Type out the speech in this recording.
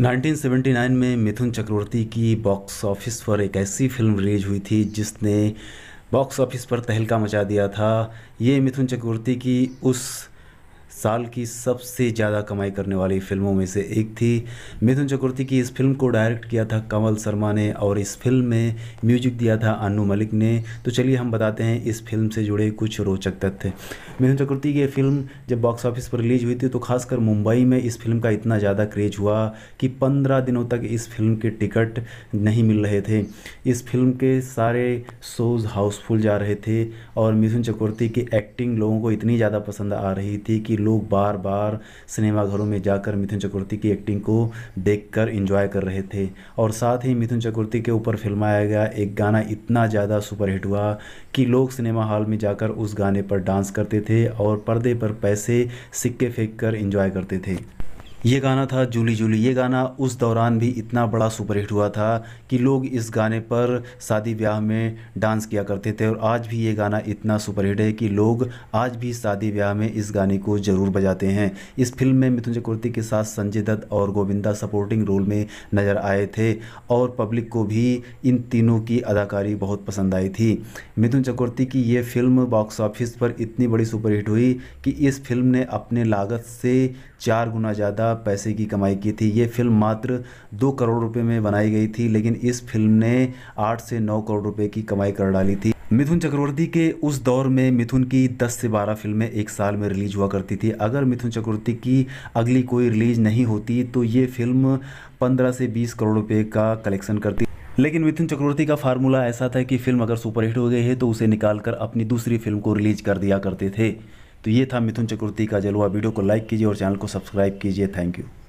1979 में मिथुन चक्रवर्ती की box office पर एक ऐसी फिल्म रिलीज हुई थी जिसने बॉक्स ऑफिस पर तहलका मचा दिया था ये मिथुन चक्रवर्ती की उस साल की सबसे ज़्यादा कमाई करने वाली फिल्मों में से एक थी मिथुन चक्रवर्ती की इस फिल्म को डायरेक्ट किया था कंवल शर्मा ने और इस फिल्म में म्यूजिक दिया था अनु मलिक ने तो चलिए हम बताते हैं इस फिल्म से जुड़े कुछ रोचक तथ्य मिथुन चक्रवर्ती की फिल्म जब बॉक्स ऑफिस पर रिलीज हुई थी तो खासकर मुंबई में इस फिल्म का इतना ज़्यादा क्रेज हुआ कि पंद्रह दिनों तक इस फिल्म के टिकट नहीं मिल रहे थे इस फिल्म के सारे शोज़ हाउसफुल जा रहे थे और मिथुन चक्रवर्ती की एक्टिंग लोगों को इतनी ज़्यादा पसंद आ रही थी कि लोग लोग बार बार सिनेमाघरों में जाकर मिथुन चक्रवर्ती की एक्टिंग को कर एंजॉय कर रहे थे और साथ ही मिथुन चक्रवर्ती के ऊपर फिल्माया गया एक गाना इतना ज़्यादा सुपरहिट हुआ कि लोग सिनेमा हॉल में जाकर उस गाने पर डांस करते थे और पर्दे पर पैसे सिक्के फेंक कर इंजॉय करते थे ये गाना था जूली जूली ये गाना उस दौरान भी इतना बड़ा सुपरहिट हुआ था कि लोग इस गाने पर शादी ब्याह में डांस किया करते थे और आज भी ये गाना इतना सुपरहिट है कि लोग आज भी शादी ब्याह में इस गाने को ज़रूर बजाते हैं इस फिल्म में मिथुन चकुर्ती के साथ संजय दत्त और गोविंदा सपोर्टिंग रोल में नज़र आए थे और पब्लिक को भी इन तीनों की अदाकारी बहुत पसंद आई थी मिथुन चक्रवर्ती की ये फिल्म बॉक्स ऑफिस पर इतनी बड़ी सुपरहिट हुई कि इस फिल्म ने अपने लागत से चार गुना ज़्यादा पैसे की कमाई की थी ये फिल्म मात्र दो करोड़ रुपए में बनाई गई थी लेकिन इस फिल्म ने आठ से नौ करोड़ रुपए की कमाई कर डाली थी मिथुन चक्रवर्ती के उस दौर में मिथुन की 10 से 12 फिल्में एक साल में रिलीज हुआ करती थी अगर मिथुन चक्रवर्ती की अगली कोई रिलीज नहीं होती तो ये फिल्म 15 से 20 करोड़ रुपए का कलेक्शन करती लेकिन मिथुन चक्रवर्ती का फार्मूला ऐसा था कि फिल्म अगर सुपरहिट हो गई है तो उसे निकाल कर अपनी दूसरी फिल्म को रिलीज कर दिया करते थे तो ये था मिथुन चक्रवर्ती का जलवा वीडियो को लाइक कीजिए और चैनल को सब्सक्राइब कीजिए थैंक यू